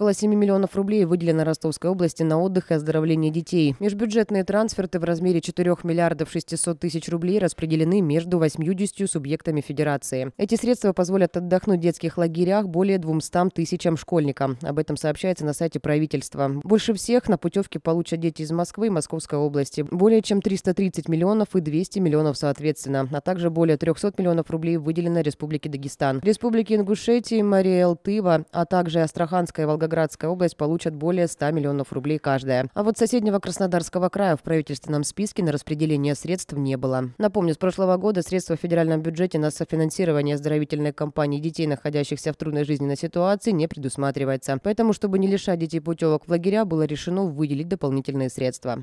Около 7 миллионов рублей выделено Ростовской области на отдых и оздоровление детей. Межбюджетные трансферты в размере 4 миллиардов 600 тысяч рублей распределены между 80 субъектами федерации. Эти средства позволят отдохнуть в детских лагерях более 200 тысячам школьникам. Об этом сообщается на сайте правительства. Больше всех на путевки получат дети из Москвы и Московской области. Более чем 330 миллионов и 200 миллионов соответственно, а также более 300 миллионов рублей выделено Республике Дагестан. Республике Ингушетии, Мария Элтыва, а также Астраханская и Волгоградская Волгоградская область получат более 100 миллионов рублей каждая. А вот соседнего Краснодарского края в правительственном списке на распределение средств не было. Напомню, с прошлого года средства в федеральном бюджете на софинансирование оздоровительной кампании детей, находящихся в трудной жизненной ситуации, не предусматривается. Поэтому, чтобы не лишать детей путевок в лагеря, было решено выделить дополнительные средства.